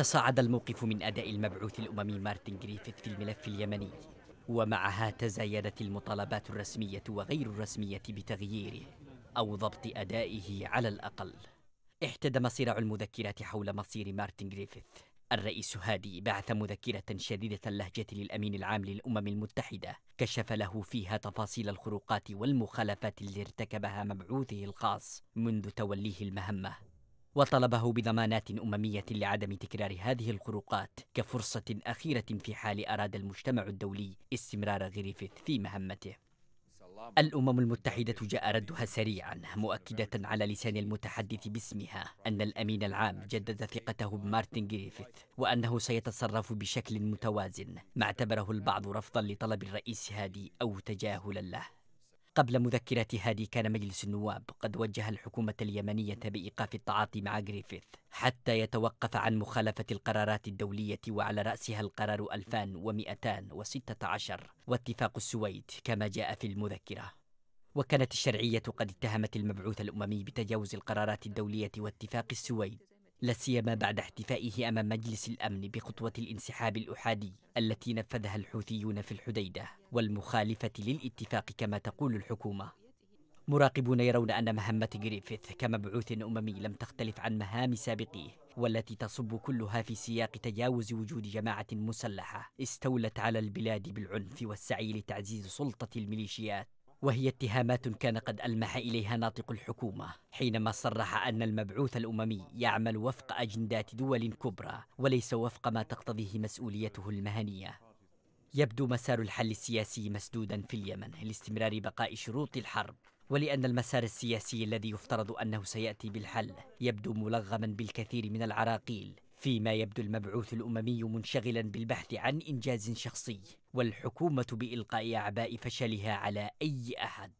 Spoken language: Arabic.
تصاعد الموقف من أداء المبعوث الأممي مارتن جريفيث في الملف اليمني ومعها تزايدت المطالبات الرسمية وغير الرسمية بتغييره أو ضبط أدائه على الأقل احتدم صراع المذكرات حول مصير مارتن جريفيث الرئيس هادي بعث مذكرة شديدة اللهجة للأمين العام للأمم المتحدة كشف له فيها تفاصيل الخروقات والمخالفات اللي ارتكبها مبعوثه الخاص منذ توليه المهمة وطلبه بضمانات أممية لعدم تكرار هذه الخروقات كفرصة أخيرة في حال أراد المجتمع الدولي استمرار غريفيث في مهمته الأمم المتحدة جاء ردها سريعا مؤكدة على لسان المتحدث باسمها أن الأمين العام جدد ثقته بمارتن جريفيث وأنه سيتصرف بشكل متوازن ما اعتبره البعض رفضا لطلب الرئيس هادي أو تجاهلا له قبل مذكرة هادي كان مجلس النواب قد وجه الحكومة اليمنية بإيقاف التعاطي مع غريفيث حتى يتوقف عن مخالفة القرارات الدولية وعلى رأسها القرار 2216 واتفاق السويد كما جاء في المذكرة وكانت الشرعية قد اتهمت المبعوث الأممي بتجاوز القرارات الدولية واتفاق السويد لاسيما بعد احتفائه امام مجلس الامن بخطوه الانسحاب الاحادي التي نفذها الحوثيون في الحديده والمخالفه للاتفاق كما تقول الحكومه. مراقبون يرون ان مهمه جريفيث كمبعوث اممي لم تختلف عن مهام سابقيه والتي تصب كلها في سياق تجاوز وجود جماعه مسلحه استولت على البلاد بالعنف والسعي لتعزيز سلطه الميليشيات وهي اتهامات كان قد ألمح إليها ناطق الحكومة حينما صرح أن المبعوث الأممي يعمل وفق أجندات دول كبرى وليس وفق ما تقتضيه مسؤوليته المهنية يبدو مسار الحل السياسي مسدودا في اليمن لاستمرار بقاء شروط الحرب ولأن المسار السياسي الذي يفترض أنه سيأتي بالحل يبدو ملغما بالكثير من العراقيل فيما يبدو المبعوث الاممي منشغلا بالبحث عن انجاز شخصي والحكومه بالقاء اعباء فشلها على اي احد